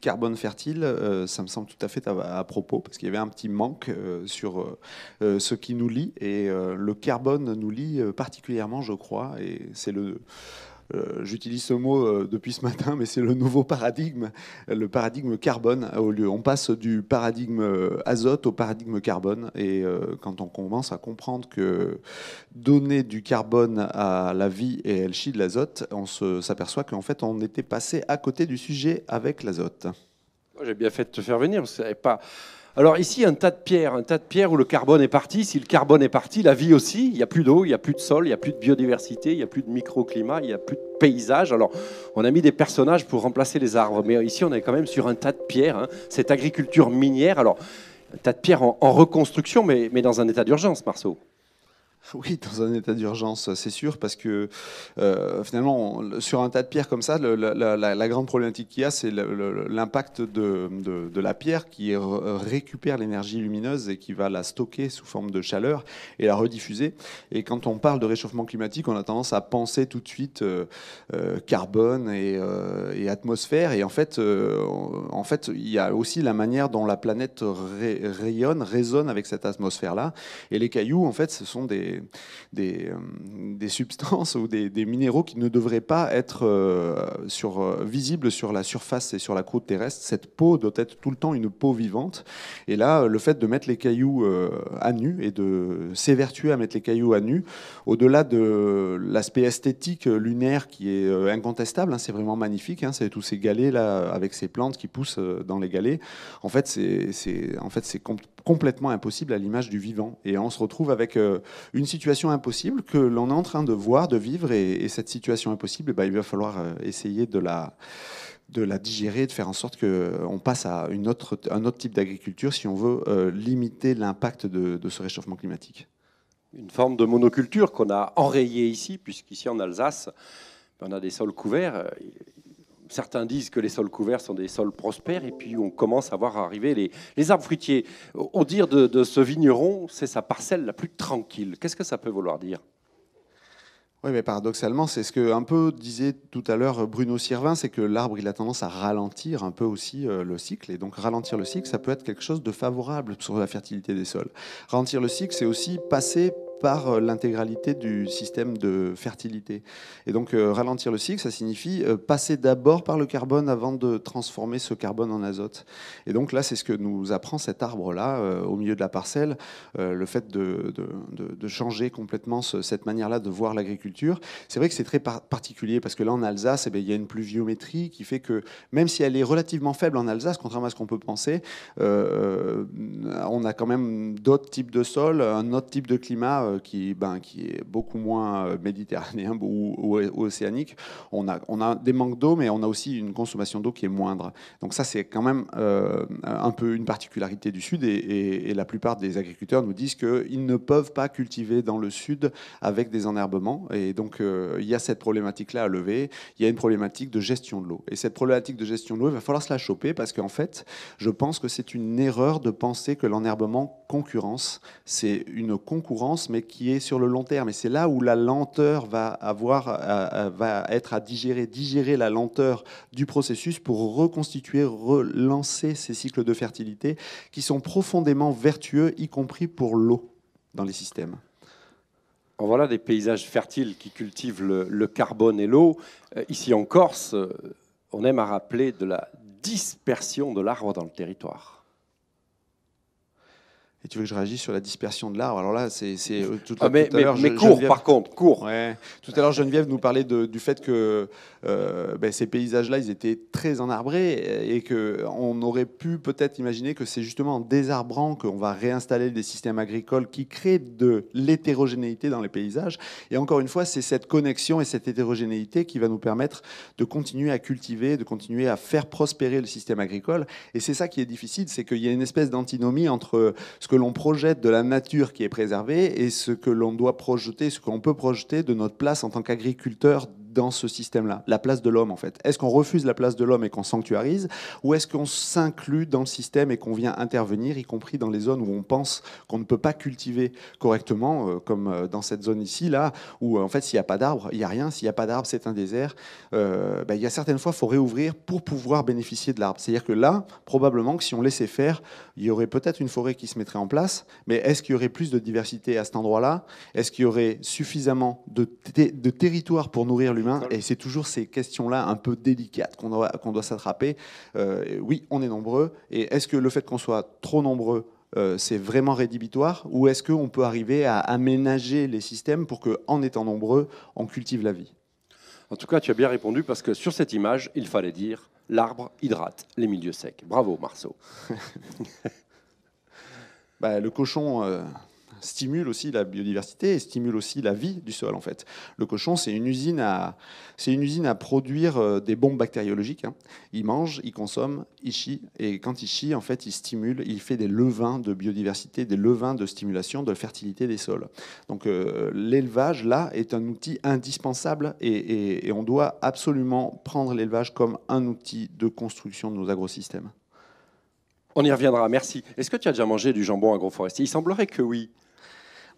Carbone Fertile, euh, ça me semble tout à fait à, propos, parce qu'il y avait un petit manque euh, sur euh, ce qui nous lie, et le carbone nous lie particulièrement, je crois, et c'est le, euh, j'utilise ce mot euh, depuis ce matin, mais c'est le nouveau paradigme, le paradigme carbone au lieu. On passe du paradigme euh, azote au paradigme carbone. Et quand on commence à comprendre que donner du carbone à la vie et elle chie de l'azote, on s'aperçoit qu'en fait, on était passé à côté du sujet avec l'azote. J'ai bien fait de te faire venir, parce que pas alors ici, un tas de pierres, un tas de pierres où le carbone est parti. Si le carbone est parti, la vie aussi. Il n'y a plus d'eau, il n'y a plus de sol, il n'y a plus de biodiversité, il n'y a plus de microclimat, il n'y a plus de paysage. Alors, on a mis des personnages pour remplacer les arbres, mais ici, on est quand même sur un tas de pierres. Hein. Cette agriculture minière, alors, un tas de pierres en, reconstruction, mais dans un état d'urgence, Marceau. Oui, dans un état d'urgence, c'est sûr, parce que euh, finalement, sur un tas de pierres comme ça, la, grande problématique qu'il y a, c'est l'impact de, la pierre qui récupère l'énergie lumineuse et qui va la stocker sous forme de chaleur et la rediffuser. Et quand on parle de réchauffement climatique, on a tendance à penser tout de suite euh, euh, carbone et, et, atmosphère. Et en fait, en fait, il y a aussi la manière dont la planète rayonne, résonne avec cette atmosphère-là. Et les cailloux, en fait, ce sont des euh, des, substances ou des, minéraux qui ne devraient pas être euh, sur, euh, visibles sur la surface et sur la croûte terrestre. Cette peau doit être tout le temps une peau vivante. Et là, le fait de mettre les cailloux à nu et de s'évertuer à mettre les cailloux à nu, au-delà de l'aspect esthétique lunaire qui est incontestable, hein, c'est vraiment magnifique, hein, c'est tous ces galets là avec ces plantes qui poussent dans les galets. En fait, c'est en fait, c'est complètement impossible à l'image du vivant. Et on se retrouve avec euh, une situation impossible que l'on est en train de voir, de vivre, et, cette situation impossible, eh ben, il va falloir euh, essayer de la de la digérer, de faire en sorte qu'on passe à une autre, un autre type d'agriculture si on veut euh, limiter l'impact de, de, ce réchauffement climatique. Une forme de monoculture qu'on a enrayée ici, puisqu'ici en Alsace, on a des sols couverts certains disent que les sols couverts sont des sols prospères, et puis on commence à voir arriver les, arbres fruitiers. Au dire de, ce vigneron, c'est sa parcelle la plus tranquille. Qu'est-ce que ça peut vouloir dire oui, mais paradoxalement, c'est ce que un peu disait tout à l'heure Bruno Sirvin, c'est que l'arbre, il a tendance à ralentir un peu aussi euh, le cycle. Et donc, ralentir le cycle, ça peut être quelque chose de favorable sur la fertilité des sols. Ralentir le cycle, c'est aussi passer par euh, l'intégralité du système de fertilité. Et donc euh, ralentir le cycle, ça signifie euh, passer d'abord par le carbone avant de transformer ce carbone en azote. Et donc là, c'est ce que nous apprend cet arbre-là au milieu de la parcelle, le fait de, de, de, changer complètement cette manière-là de voir l'agriculture. C'est vrai que c'est très particulier parce que là, en Alsace, eh ben, il y a une pluviométrie qui fait que même si elle est relativement faible en Alsace, contrairement à ce qu'on peut penser, on a quand même d'autres types de sols, un autre type de climat euh, qui, ben, qui est beaucoup moins euh, méditerranéen ou, océanique. On a, on a des manques d'eau, mais on a aussi une consommation d'eau qui est moindre. Donc ça, c'est quand même euh, un peu une particularité du Sud. Et, la plupart des agriculteurs nous disent qu'ils ne peuvent pas cultiver dans le Sud avec des enherbements. Et donc, il y a cette problématique-là à lever. Il y a une problématique de gestion de l'eau. Et cette problématique de gestion de l'eau, il va falloir se la choper parce qu'en fait, je pense que c'est une erreur de penser que l'enherbement concurrence, c'est une concurrence mais qui est sur le long terme. Et c'est là où la lenteur va, avoir, euh, euh, va être à digérer, digérer la lenteur du processus pour reconstituer, relancer ces cycles de fertilité qui sont profondément vertueux, y compris pour l'eau dans les systèmes. Voilà des paysages fertiles qui cultivent le carbone et l'eau. Euh, ici en Corse, on aime à rappeler de la dispersion de l'arbre dans le territoire. Et tu veux que je réagisse sur la dispersion de l'arbre Alors là, c'est euh, tout, ah, tout à l'heure. Mais, court, par contre, court. Tout à l'heure, Geneviève nous parlait du fait que euh, ben, ces paysages-là, ils étaient très enarbrés et que on aurait pu peut-être imaginer que c'est justement en désarbrant qu'on va réinstaller des systèmes agricoles qui créent de l'hétérogénéité dans les paysages. Et encore une fois, c'est cette connexion et cette hétérogénéité qui va nous permettre de continuer à cultiver, de continuer à faire prospérer le système agricole. Et c'est ça qui est difficile, c'est qu'il y a une espèce d'antinomie entre ce que l'on projette de la nature qui est préservée et ce que l'on doit projeter, ce qu'on peut projeter de notre place en tant qu'agriculteur dans ce système-là, la place de l'homme en fait. Est-ce qu'on refuse la place de l'homme et qu'on sanctuarise, ou est-ce qu'on s'inclut dans le système et qu'on vient intervenir, y compris dans les zones où on pense qu'on ne peut pas cultiver correctement, euh, comme euh, dans cette zone ici, là, où euh, en fait s'il n'y a pas d'arbres, il n'y a rien, s'il n'y a pas d'arbres, c'est un désert. Ben, il y a certaines fois, il faut réouvrir pour pouvoir bénéficier de l'arbre. C'est-à-dire que là, probablement que si on laissait faire, il y aurait peut-être une forêt qui se mettrait en place, mais est-ce qu'il y aurait plus de diversité à cet endroit-là Est-ce qu'il y aurait suffisamment de, de territoire pour nourrir le et c'est toujours ces questions-là un peu délicates qu'on doit, doit s'attraper. Euh, oui, on est nombreux. Et est-ce que le fait qu'on soit trop nombreux, euh, c'est vraiment rédhibitoire Ou est-ce qu'on peut arriver à aménager les systèmes pour qu'en étant nombreux, on cultive la vie En tout cas, tu as bien répondu parce que sur cette image, il fallait dire l'arbre hydrate les milieux secs. Bravo, Marceau. bah, le cochon... Euh, stimule aussi la biodiversité et stimule aussi la vie du sol en fait. Le cochon, c'est une usine à, c'est une usine à produire euh, des bombes bactériologiques. Hein. Il mange, il consomme, il chie et quand il chie, en fait, il stimule, il fait des levains de biodiversité, des levains de stimulation de fertilité des sols. Donc euh, l'élevage là est un outil indispensable et, et on doit absolument prendre l'élevage comme un outil de construction de nos agrosystèmes. On y reviendra, merci. Est-ce que tu as déjà mangé du jambon agroforestier Il semblerait que oui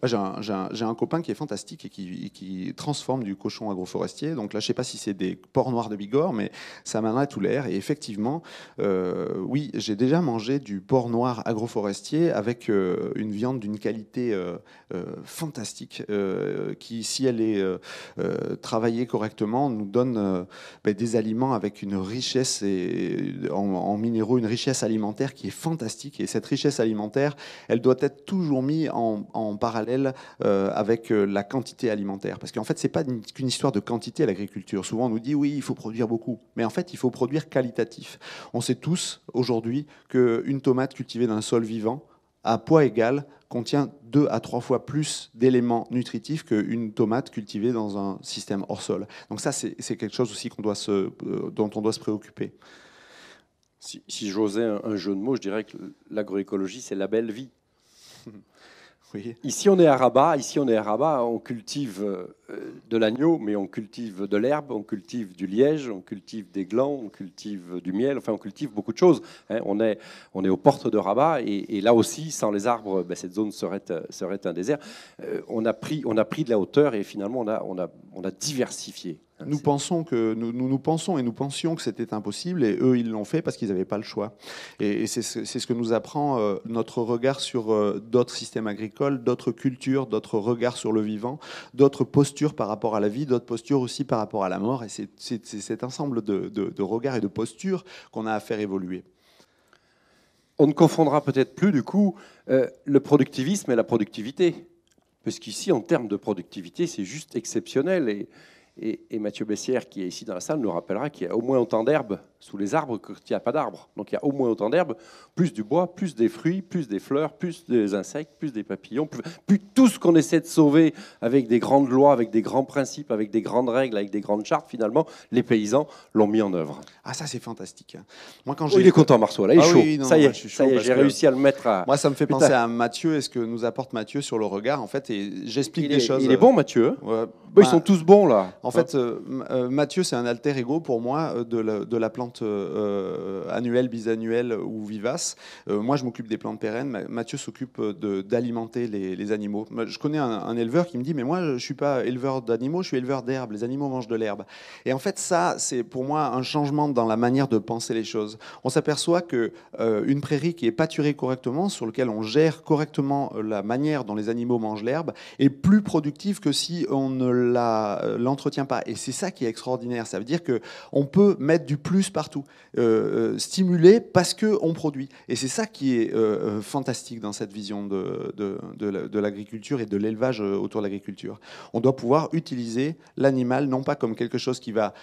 j'ai un, copain qui est fantastique et qui, transforme du cochon agroforestier. Donc là, je ne sais pas si c'est des porcs noirs de Bigorre, mais ça m'a tout l'air. Et effectivement, euh, oui, j'ai déjà mangé du porc noir agroforestier avec euh, une viande d'une qualité euh, fantastique qui, si elle est travaillée correctement, nous donne ben, des aliments avec une richesse en, minéraux, une richesse alimentaire qui est fantastique. Et cette richesse alimentaire, elle doit être toujours mise en parallèle euh, avec euh, la quantité alimentaire. Parce qu'en fait, ce n'est pas qu'une histoire de quantité à l'agriculture. Souvent, on nous dit oui, il faut produire beaucoup. Mais en fait, il faut produire qualitatif. On sait tous aujourd'hui qu'une tomate cultivée dans un sol vivant, à poids égal, contient deux à trois fois plus d'éléments nutritifs qu'une tomate cultivée dans un système hors sol. Donc ça, c'est quelque chose aussi doit se, euh, dont on doit se préoccuper. Si, j'osais un, jeu de mots, je dirais que l'agroécologie, c'est la belle vie. Ici, on est à Rabat. Ici, on est à Rabat. On cultive euh, de l'agneau, mais on cultive de l'herbe, on cultive du liège, on cultive des glands, on cultive du miel. Enfin, on cultive beaucoup de choses. Hein. on, est, aux portes de Rabat. Et, là aussi, sans les arbres, ben, cette zone serait, euh, un désert. Euh, on, a pris, on a pris de la hauteur et finalement, on a diversifié. Nous pensons, que, nous, nous, pensons et nous pensions que c'était impossible, et eux, ils l'ont fait parce qu'ils n'avaient pas le choix. Et, c'est ce que nous apprend euh, notre regard sur euh, d'autres systèmes agricoles, d'autres cultures, d'autres regards sur le vivant, d'autres postures par rapport à la vie, d'autres postures aussi par rapport à la mort. Et c'est cet ensemble de, de, regards et de postures qu'on a à faire évoluer. On ne confondra peut-être plus, du coup, euh, le productivisme et la productivité. Parce qu'ici, en termes de productivité, c'est juste exceptionnel. Et et, Mathieu Bessière, qui est ici dans la salle, nous rappellera qu'il y a au moins autant d'herbes sous les arbres qu'il n'y a pas d'arbres. Donc il y a au moins autant d'herbes, plus du bois, plus des fruits, plus des fleurs, plus des insectes, plus des papillons, plus, tout ce qu'on essaie de sauver avec des grandes lois, avec des grands principes, avec des grandes règles, avec des grandes chartes, finalement, les paysans l'ont mis en œuvre. Ah ça c'est fantastique. Hein. Moi, quand je oh, il est content Marceau, là il est ah chaud. ça y est, j'ai réussi à le mettre à... Moi ça me fait penser à Mathieu et ce que nous apporte Mathieu sur le regard en fait et j'explique des choses. Il est bon Mathieu hein. bah, Ils bah, sont tous bons là. En fait, hein. euh, euh, Mathieu c'est un alter ego pour moi euh, de la plante annuelle, euh, euh, annuelles, bisannuelles ou vivaces. Euh, moi, je m'occupe des plantes pérennes. Mathieu s'occupe d'alimenter les, animaux. Je connais un, éleveur qui me dit, mais moi, je ne suis pas éleveur d'animaux, je suis éleveur d'herbe. Les animaux mangent de l'herbe. Et en fait, ça, c'est pour moi un changement dans la manière de penser les choses. On s'aperçoit que euh, une prairie qui est pâturée correctement, sur laquelle on gère correctement la manière dont les animaux mangent l'herbe, est plus productive que si on ne l'entretient pas. Et c'est ça qui est extraordinaire. Ça veut dire que on peut mettre du plus par partout, euh, euh parce qu'on produit. Et c'est ça qui est euh, euh, fantastique dans cette vision de, de, de l'agriculture et de l'élevage autour de l'agriculture. On doit pouvoir utiliser l'animal non pas comme quelque chose qui va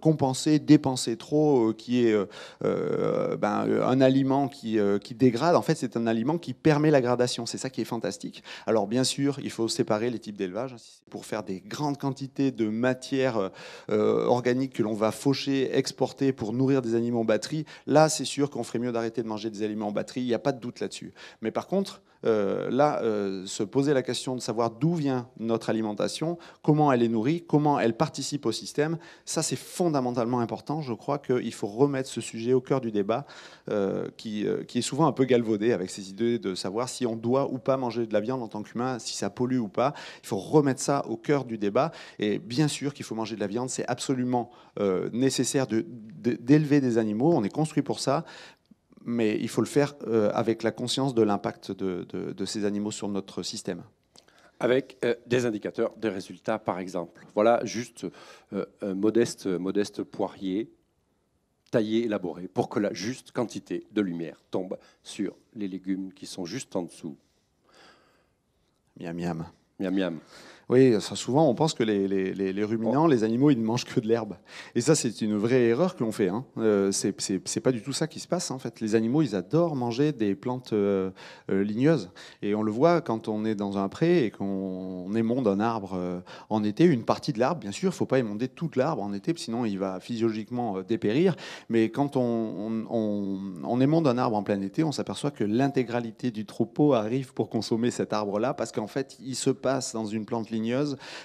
compenser, dépenser trop, qui est ben, un aliment qui, qui dégrade. En fait, c'est un aliment qui permet la gradation. C'est ça qui est fantastique. Alors bien sûr, il faut séparer les types d'élevage. Pour faire des grandes quantités de matière organique que l'on va faucher, exporter pour nourrir des animaux en batterie, là, c'est sûr qu'on ferait mieux d'arrêter de manger des aliments en batterie. Il n'y a pas de doute là-dessus. Mais par contre, euh, là, euh, se poser la question de savoir d'où vient notre alimentation, comment elle est nourrie, comment elle participe au système, ça c'est fondamentalement important. Je crois qu'il faut remettre ce sujet au cœur du débat, euh, qui, est souvent un peu galvaudé avec ces idées de savoir si on doit ou pas manger de la viande en tant qu'humain, si ça pollue ou pas. Il faut remettre ça au cœur du débat. Et bien sûr qu'il faut manger de la viande, c'est absolument nécessaire d'élever des animaux, on est construit pour ça, mais il faut le faire euh, avec la conscience de l'impact de, ces animaux sur notre système avec euh, des indicateurs, des résultats par exemple. Voilà juste euh, un modeste, modeste poirier taillé, élaboré, pour que la juste quantité de lumière tombe sur les légumes qui sont juste en dessous. Miam miam. Miam miam. Oui, ça, souvent on pense que les, ruminants, les animaux, ils ne mangent que de l'herbe. Et ça, c'est une vraie erreur que l'on fait. Hein. n'est euh, c'est pas du tout ça qui se passe en fait. Les animaux, ils adorent manger des plantes euh, euh, ligneuses. Et on le voit quand on est dans un pré et qu'on émonde un arbre en été, une partie de l'arbre, bien sûr, il faut pas émonder tout l'arbre en été, sinon il va physiologiquement dépérir. Mais quand on, on, on émonde un arbre en plein été, on s'aperçoit que l'intégralité du troupeau arrive pour consommer cet arbre-là parce qu'en fait, il se passe dans une plante ligneuse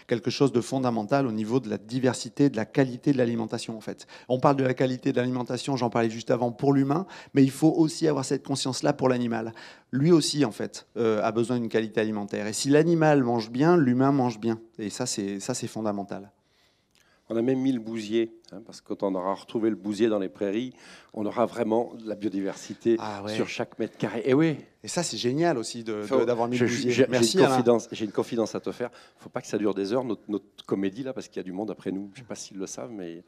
quelque chose de fondamental au niveau de la diversité, de la qualité de l'alimentation en fait. On parle de la qualité de l'alimentation, j'en parlais juste avant pour l'humain, mais il faut aussi avoir cette conscience-là pour l'animal. Lui aussi en fait euh, a besoin d'une qualité alimentaire. Et si l'animal mange bien, l'humain mange bien. Et ça c'est ça c'est fondamental. On a même mis le bousier Hein, parce que quand on aura retrouvé le bousier dans les prairies, on aura vraiment de la biodiversité ah sur chaque mètre carré. Et eh oui. Et ça, c'est génial aussi d'avoir mis le bousier. Merci. J'ai une, confidence à te faire. Il ne faut pas que ça dure des heures, notre, comédie, là, parce qu'il y a du monde après nous. Je ne sais pas s'ils le savent, mais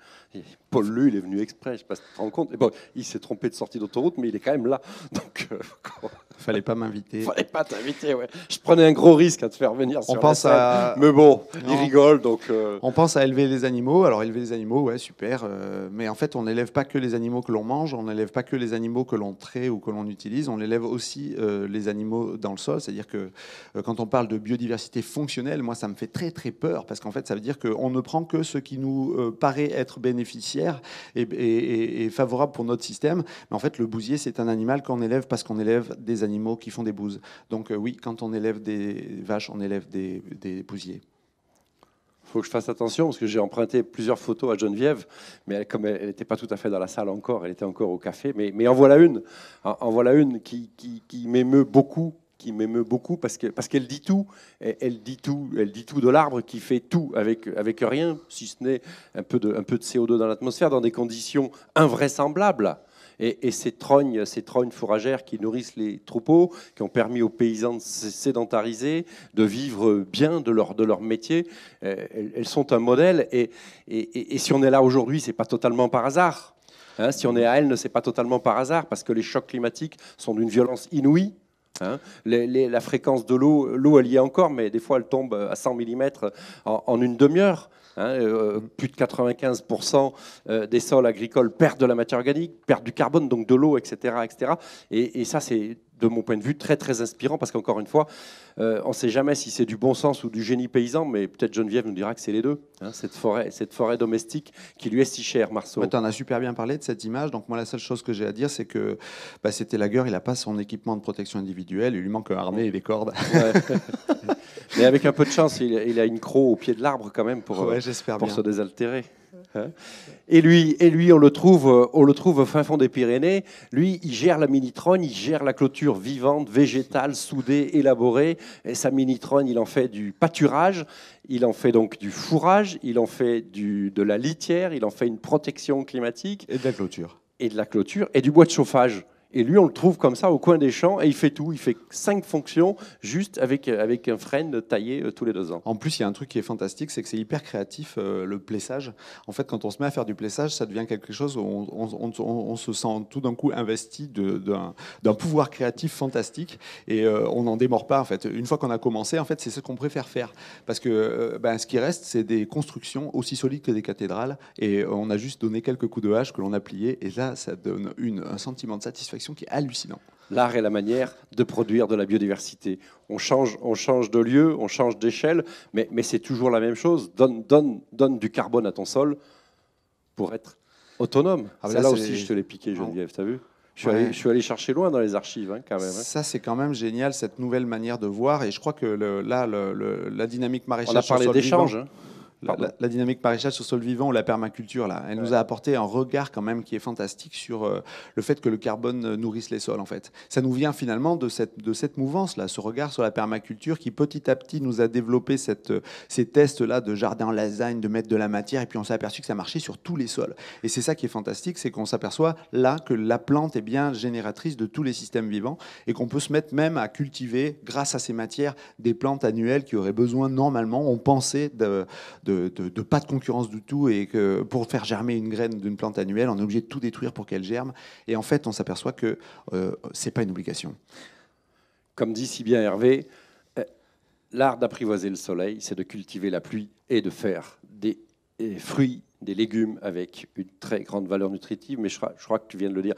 Paul Lue, il est venu exprès. Je ne sais pas si tu te rends compte. Et bon, il s'est trompé de sortie d'autoroute, mais il est quand même là. Donc. Euh, ne Fallait pas m'inviter. Fallait pas t'inviter, ouais. Je prenais un gros risque à te faire venir. On pense à. Mais bon, il rigole, donc. Euh, on pense à élever les animaux. Alors, élever les animaux, ouais, super super. Euh, mais en fait, on n'élève pas que les animaux que l'on mange, on n'élève pas que les animaux que l'on traite ou que l'on utilise, on élève aussi euh, les animaux dans le sol. C'est-à-dire que euh, quand on parle de biodiversité fonctionnelle, moi, ça me fait très très peur, parce qu'en fait, ça veut dire qu'on ne prend que ce qui nous paraît être bénéficiaire et, favorable pour notre système. Mais en fait, le bousier, c'est un animal qu'on élève parce qu'on élève des animaux qui font des bouses. Donc oui, quand on élève des vaches, on élève des bousiers faut que je fasse attention parce que j'ai emprunté plusieurs photos à Geneviève, mais comme elle n'était pas tout à fait dans la salle encore, elle était encore au café. Mais, en voilà une, en, voilà une qui, m'émeut beaucoup qui m'émeut beaucoup parce que parce qu'elle dit tout, elle, dit tout, elle dit tout de l'arbre qui fait tout avec avec rien, si ce n'est un peu de un peu de CO2 dans l'atmosphère dans des conditions invraisemblables et, ces, trognes, ces trognes fourragères qui nourrissent les troupeaux, qui ont permis aux paysans de sédentariser, de vivre bien de leur, de leur métier, euh, elles, sont un modèle. Et, si on est là aujourd'hui, ce n'est pas totalement par hasard. Hein. si on est à elle, ce n'est pas totalement par hasard, parce que les chocs climatiques sont d'une violence inouïe. Hein. la fréquence de l'eau, l'eau elle y est encore, mais des fois elle tombe à 100 mm en une demi-heure. Hein, euh, plus de 95% euh, des sols agricoles perdent de la matière organique, perdent du carbone, donc de l'eau, etc. etc. Et, ça, c'est de mon point de vue, très très inspirant parce qu'encore une fois, euh, on ne sait jamais si c'est du bon sens ou du génie paysan, mais peut-être Geneviève nous dira que c'est les deux. Hein, cette forêt, cette forêt domestique qui lui est si chère, Marceau. tu en as super bien parlé de cette image. Donc moi, la seule chose que j'ai à dire, c'est que bah, c'était guerre. il n'a pas son équipement de protection individuelle, il lui manque un harnais et des cordes. Mais avec un peu de chance, il, a une croix au pied de l'arbre quand même pour, euh, se désaltérer. Hein. Et lui, et lui, on le trouve, euh, on le trouve au fin fond des Pyrénées. Lui, il gère la minitrone, il gère la clôture vivante, végétale, soudée, élaborée. Et sa minitrone, il en fait du pâturage, il en fait donc du fourrage, il en fait de la litière, il en fait une protection climatique. Et de la clôture. Et de la clôture et du bois de chauffage. Et lui, on le trouve comme ça au coin des champs et il fait tout. Il fait cinq fonctions juste avec, euh, avec un frein taillé euh, tous les deux ans. En plus, il y a un truc qui est fantastique, c'est que c'est hyper créatif euh, le plaissage. En fait, quand on se met à faire du plaissage, ça devient quelque chose où on, se sent tout d'un coup investi d'un pouvoir créatif fantastique et on n'en démord pas. En fait, une fois qu'on a commencé, en fait, c'est ce qu'on préfère faire parce que ben, ce qui reste, c'est des constructions aussi solides que des cathédrales et on a juste donné quelques coups de hache que l'on a pliés et là, ça donne une, un sentiment de satisfaction qui est hallucinant. L'art est la manière de produire de la biodiversité. On change, on change de lieu, on change d'échelle, mais, mais c'est toujours la même chose. Donne, donne, donne du carbone à ton sol pour être autonome. Ah, là, aussi, je te l'ai piqué, ah. Geneviève, t'as vu je suis, allé, chercher loin dans les archives, hein, quand même. Hein. Ça, c'est quand même génial, cette nouvelle manière de voir. Et je crois que là, la dynamique maraîchère. On a parlé d'échanges la, dynamique maraîchage sur sol vivant ou la permaculture, là, elle nous a apporté un regard quand même qui est fantastique sur euh, le fait que le carbone euh, nourrisse les sols, en fait. Ça nous vient finalement de cette, de cette mouvance-là, ce regard sur la permaculture qui petit à petit nous a développé cette, euh, ces tests-là de jardin en lasagne, de mettre de la matière, et puis on s'est aperçu que ça marchait sur tous les sols. Et c'est ça qui est fantastique, c'est qu'on s'aperçoit là que la plante est bien génératrice de tous les systèmes vivants et qu'on peut se mettre même à cultiver, grâce à ces matières, des plantes annuelles qui auraient besoin normalement, on pensait, de, de, pas de concurrence du tout et que pour faire germer une graine d'une plante annuelle, on est obligé de tout détruire pour qu'elle germe. Et en fait, on s'aperçoit que ce euh, c'est pas une obligation. Comme dit si bien Hervé, euh, l'art d'apprivoiser le soleil, c'est de cultiver la pluie et de faire des euh, fruits des légumes avec une très grande valeur nutritive, mais je crois, que tu viens de le dire.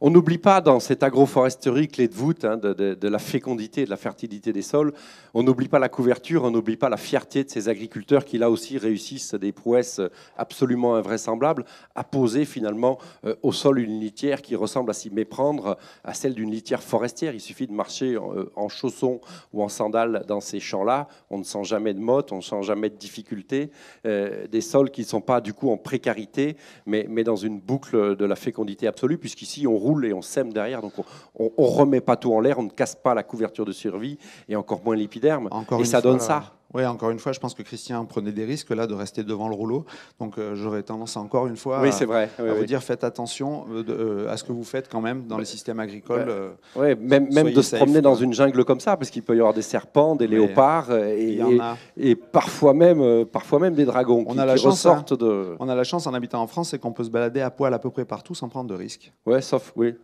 On n'oublie pas dans cette agroforesterie clé de voûte hein, de, la fécondité, de la fertilité des sols, on n'oublie pas la couverture, on n'oublie pas la fierté de ces agriculteurs qui là aussi réussissent des prouesses absolument invraisemblables à poser finalement euh, au sol une litière qui ressemble à s'y méprendre à celle d'une litière forestière. Il suffit de marcher en, euh, chaussons ou en sandales dans ces champs-là, on ne sent jamais de motte, on ne sent jamais de difficultés, euh, des sols qui ne sont pas du coup en précarité, mais, mais dans une boucle de la fécondité absolue, puisqu'ici, on roule et on sème derrière, donc on ne remet pas tout en l'air, on ne casse pas la couverture de survie, et encore moins l'épiderme. et ça donne ça. Oui, encore une fois, je pense que Christian prenait des risques là de rester devant le rouleau. Donc euh, j'aurais tendance encore une fois oui, à, vrai. vous dire faites attention euh, euh, à ce que vous faites quand même dans les systèmes agricoles. Oui, même, de se promener dans hein. une jungle comme ça, parce qu'il peut y avoir des serpents, des léopards et, parfois, même, parfois même des dragons on qui, a la chance, hein. ressortent de. On a la chance en habitant en France, c'est qu'on peut se balader à poil à peu près partout sans prendre de risques. Oui, sauf, oui,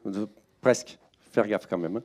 presque. Faire gaffe quand même. Hein.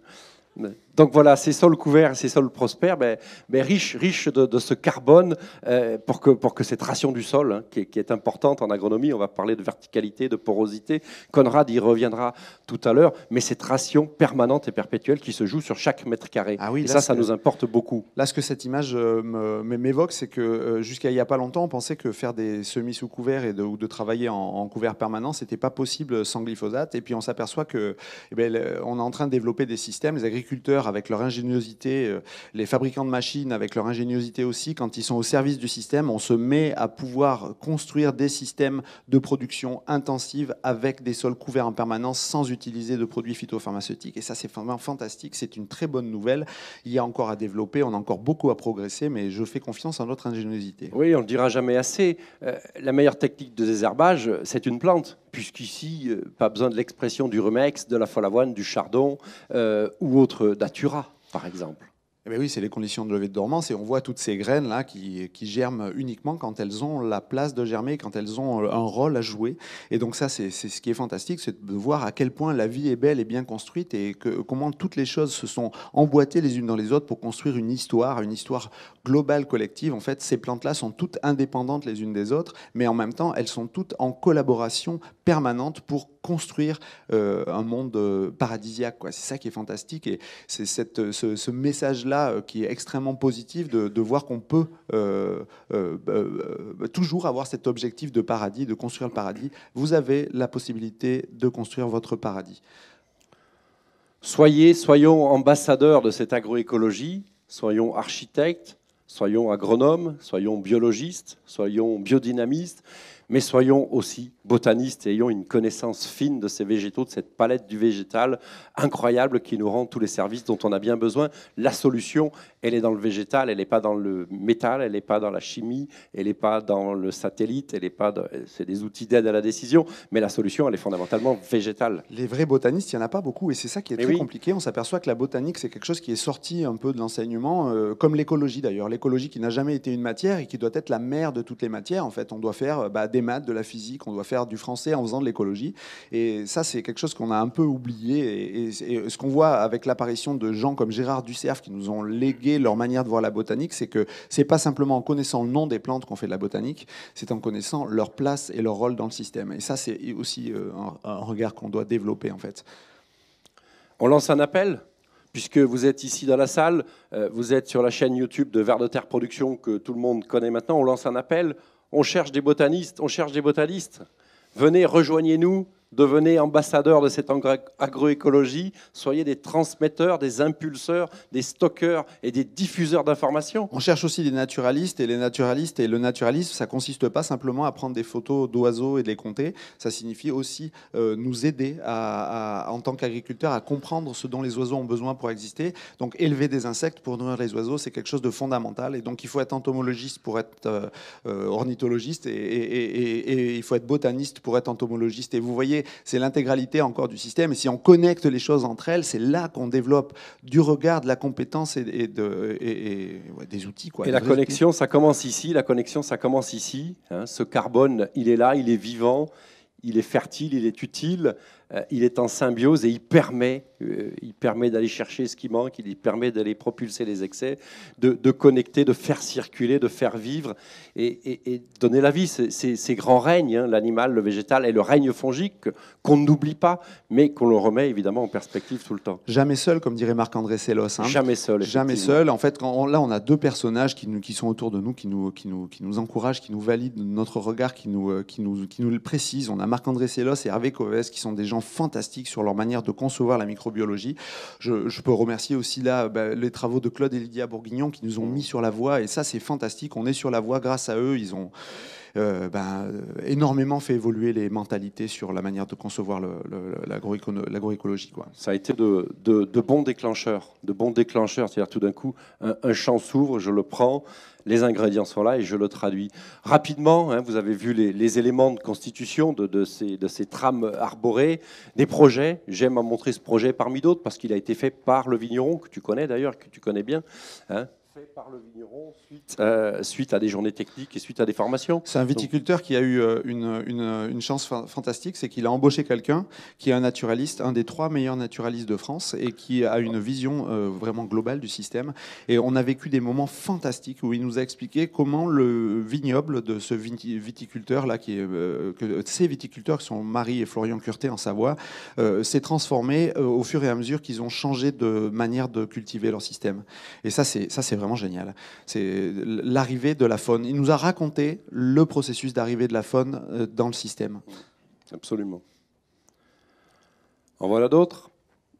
Donc voilà, ces sols couverts, ces sols prospères, mais, ben, ben, riches, riches de, ce carbone euh, pour, que, pour que cette ration du sol, hein, qui, est, importante en agronomie, on va parler de verticalité, de porosité, Conrad y reviendra tout à l'heure, mais cette ration permanente et perpétuelle qui se joue sur chaque mètre carré. Ah oui, ça, ça nous importe beaucoup. Là, ce que cette image euh, m'évoque, c'est que euh, jusqu'à il n'y a pas longtemps, on pensait que faire des semis sous couvert et de, ou de travailler en, couvert permanent, n'était pas possible sans glyphosate. Et puis on s'aperçoit que eh ben, on est en train de développer des systèmes, les agriculteurs agriculteurs avec leur ingéniosité, euh, les fabricants de machines avec leur ingéniosité aussi, quand ils sont au service du système, on se met à pouvoir construire des systèmes de production intensive avec des sols couverts en permanence sans utiliser de produits phytopharmaceutiques. Et ça, c'est vraiment fantastique. C'est une très bonne nouvelle. Il y a encore à développer, on a encore beaucoup à progresser, mais je fais confiance en notre ingéniosité. Oui, on ne le dira jamais assez. Euh, la meilleure technique de désherbage, c'est une plante puisqu'ici, euh, pas besoin de l'expression du rumex, de la Folavoine, du chardon euh, ou autre datura, par exemple. Eh ben oui, c'est les conditions de levée de dormance et on voit toutes ces graines là qui, germent uniquement quand elles ont la place de germer, quand elles ont euh, un rôle à jouer. Et donc ça, c'est ce qui est fantastique, c'est de voir à quel point la vie est belle et bien construite et que, comment toutes les choses se sont emboîtées les unes dans les autres pour construire une histoire, une histoire globale collective. En fait, ces plantes-là sont toutes indépendantes les unes des autres, mais en même temps, elles sont toutes en collaboration permanente pour construire euh, un monde euh, paradisiaque. C'est ça qui est fantastique et c'est cette, ce, message-là euh, qui est extrêmement positif de, voir qu'on peut toujours avoir cet objectif de paradis, de construire le paradis. Vous avez la possibilité de construire votre paradis. Soyez, soyons ambassadeurs de cette agroécologie, soyons architectes, soyons agronomes, soyons biologistes, soyons biodynamistes, mais soyons aussi botanistes et ayons une connaissance fine de ces végétaux, de cette palette du végétal incroyable qui nous rend tous les services dont on a bien besoin. La solution, elle est dans le végétal, elle n'est pas dans le métal, elle n'est pas dans la chimie, elle n'est pas dans le satellite, elle n'est pas. C'est des outils d'aide à la décision, mais la solution, elle est fondamentalement végétale. Les vrais botanistes, il n'y en a pas beaucoup, et c'est ça qui est très compliqué. On s'aperçoit que la botanique, c'est quelque chose qui est sorti un peu de l'enseignement, euh, comme l'écologie d'ailleurs. L'écologie qui n'a jamais été une matière et qui doit être la mère de toutes les matières. En fait, on doit faire bah, des maths, de la physique, on doit faire du français en faisant de l'écologie. Et ça, c'est quelque chose qu'on a un peu oublié. Et, ce qu'on voit avec l'apparition de gens comme Gérard Ducerf qui nous ont légué leur manière de voir la botanique, c'est que c'est pas simplement en connaissant le nom des plantes qu'on fait de la botanique, c'est en connaissant leur place et leur rôle dans le système. Et ça, c'est aussi euh, un, regard qu'on doit développer en fait. On lance un appel puisque vous êtes ici dans la salle, euh, vous êtes sur la chaîne YouTube de Vers de Terre Production que tout le monde connaît maintenant. On lance un appel on cherche des botanistes, on cherche des botanistes. Venez, rejoignez-nous, devenez ambassadeurs de cette agroécologie, soyez des transmetteurs, des impulseurs, des stockeurs et des diffuseurs d'informations. On cherche aussi des naturalistes et les naturalistes et le naturalisme, ça consiste pas simplement à prendre des photos d'oiseaux et de les compter, ça signifie aussi euh, nous aider à, en tant qu'agriculteurs à comprendre ce dont les oiseaux ont besoin pour exister. Donc élever des insectes pour nourrir les oiseaux, c'est quelque chose de fondamental et donc il faut être entomologiste pour être euh, euh, ornithologiste et, et il faut être botaniste pour être entomologiste. Et vous voyez, c'est l'intégralité encore du système. Et si on connecte les choses entre elles, c'est là qu'on développe du regard, de la compétence et, des outils. et la connexion, ça commence ici. La connexion, ça commence ici. Hein. ce carbone, il est là, il est vivant, il est fertile, il est utile. Euh, il est en symbiose et il permet, euh, il permet d'aller chercher ce qui manque, il permet d'aller propulser les excès, de, connecter, de faire circuler, de faire vivre et, donner la vie. Ces grands règnes, hein, l'animal, le végétal et le règne fongique, qu'on n'oublie pas, mais qu'on le remet évidemment en perspective tout le temps. Jamais seul, comme dirait Marc-André Sélos. Hein. Jamais seul. Jamais seul. En fait, là, on a deux personnages qui, qui sont autour de nous qui nous, qui nous, qui nous encouragent, qui nous valident notre regard, qui nous, euh, qui nous, qui nous le précisent. On a Marc-André Sélos et Hervé Covès, qui sont des gens Fantastique fantastiques sur leur manière de concevoir la microbiologie. Je, peux remercier aussi là bah, les travaux de Claude et Lydia Bourguignon qui nous ont mis sur la voie, et ça c'est fantastique, on est sur la voie grâce à eux, ils ont... Euh, ben, euh, énormément fait évoluer les mentalités sur la manière de concevoir l'agroécologie. Ça a été de, bons déclencheurs, de bons déclencheurs, c'est-à-dire tout d'un coup, un, champ s'ouvre, je le prends, les ingrédients sont là et je le traduis. Rapidement, hein, vous avez vu les, éléments de constitution de, ces, trames arborées, des projets. J'aime à montrer ce projet parmi d'autres parce qu'il a été fait par le vigneron, que tu connais d'ailleurs, que tu connais bien, hein par le vigneron euh, suite, à des journées techniques et suite à des formations. C'est un viticulteur qui a eu euh, une, chance fantastique, c'est qu'il a embauché quelqu'un qui est un naturaliste, un des trois meilleurs naturalistes de France et qui a une vision euh, vraiment globale du système. Et on a vécu des moments fantastiques où il nous a expliqué comment le vignoble de ce viticulteur-là, qui est, que ces viticulteurs, qui sont Marie et Florian Curté en Savoie, s'est transformé au fur et à mesure qu'ils ont changé de manière de cultiver leur système. Et ça, c'est ça, c'est vraiment génial. C'est l'arrivée de la faune. Il nous a raconté le processus d'arrivée de la faune euh, dans le système. Absolument. En voilà d'autres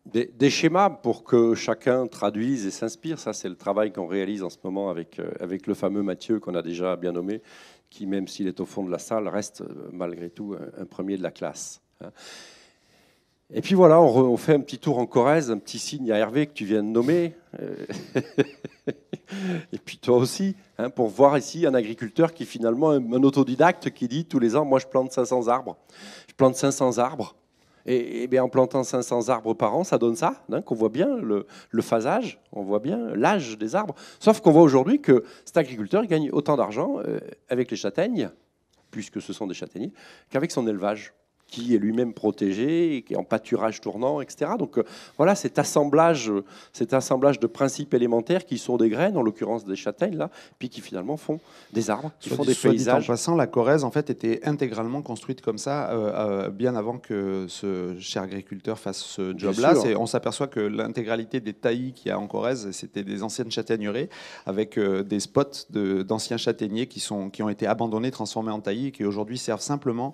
des, schémas pour que chacun traduise et s'inspire. Ça, c'est le travail qu'on réalise en ce moment avec, euh, avec le fameux Mathieu qu'on a déjà bien nommé, qui, même s'il est au fond de la salle, reste euh, malgré tout un, premier de la classe. Hein. Et puis voilà, on, fait un petit tour en Corrèze, un petit signe à Hervé que tu viens de nommer. et puis toi aussi, hein, pour voir ici un agriculteur qui est finalement un, autodidacte qui dit tous les ans, moi je plante 500 arbres. Je plante 500 arbres. Et, bien en plantant 500 arbres par an, ça donne ça, hein, qu'on voit bien le, le, phasage, on voit bien l'âge des arbres. Sauf qu'on voit aujourd'hui que cet agriculteur gagne autant d'argent euh, avec les châtaignes, puisque ce sont des châtaigniers, qu'avec son élevage qui est lui-même protégé, qui est en pâturage tournant, etc. Donc euh, voilà cet assemblage, cet assemblage de principes élémentaires qui sont des graines, en l'occurrence des châtaignes, là, puis qui finalement font des arbres, qui font des paysages. en passant, la Corrèze, en fait, était intégralement construite comme ça, euh, euh, bien avant que ce cher agriculteur fasse ce job-là. On s'aperçoit que l'intégralité des taillis qu'il y a en Corrèze, c'était des anciennes châtaigneraies, avec des spots d'anciens châtaigniers qui, sont, qui ont été abandonnés, transformés en taillis, et qui aujourd'hui servent simplement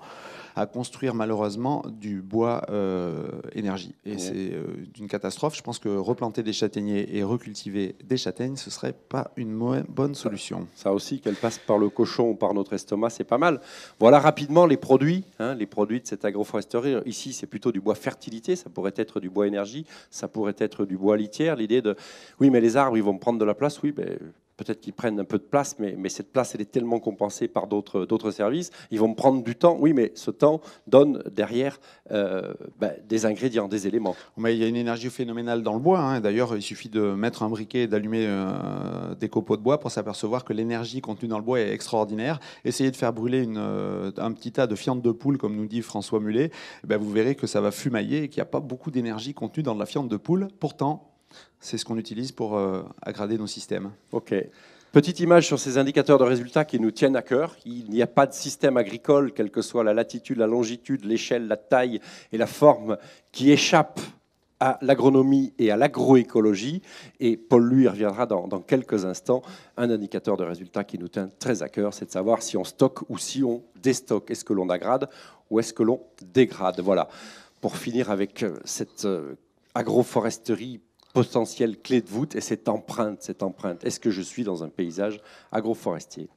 à construire malheureusement du bois euh, énergie. Et c'est euh, une catastrophe. Je pense que replanter des châtaigniers et recultiver des châtaignes, ce serait pas une bonne solution. Ça, aussi, qu'elle passe par le cochon ou par notre estomac, c'est pas mal. Voilà rapidement les produits, hein, les produits de cette agroforesterie. Ici, c'est plutôt du bois fertilité, ça pourrait être du bois énergie, ça pourrait être du bois litière. L'idée de, oui, mais les arbres, ils vont prendre de la place, oui, mais ben, peut-être qu'ils prennent un peu de place, mais, cette place, elle est tellement compensée par d'autres services. Ils vont prendre du temps, oui, mais ce temps donne derrière euh, ben, des ingrédients, des éléments. Mais il y a une énergie phénoménale dans le bois. Hein. D'ailleurs, il suffit de mettre un briquet et d'allumer euh, des copeaux de bois pour s'apercevoir que l'énergie contenue dans le bois est extraordinaire. Essayez de faire brûler euh, un petit tas de fientes de poule, comme nous dit François Mulet, eh ben, vous verrez que ça va fumailler et qu'il n'y a pas beaucoup d'énergie contenue dans la fiente de poule. Pourtant, c'est ce qu'on utilise pour euh, agrader nos systèmes. OK. Petite image sur ces indicateurs de résultats qui nous tiennent à cœur. Il n'y a pas de système agricole, quelle que soit la latitude, la longitude, l'échelle, la taille et la forme, qui échappe à l'agronomie et à l'agroécologie. Et Paul lui reviendra dans, quelques instants. Un indicateur de résultat qui nous tient très à cœur, c'est de savoir si on stocke ou si on déstocke. Est-ce que l'on agrade ou est-ce que l'on dégrade Voilà. Pour finir avec euh, cette euh, agroforesterie potentielle clé de voûte et cette empreinte, cette empreinte. Est-ce que je suis dans un paysage agroforestier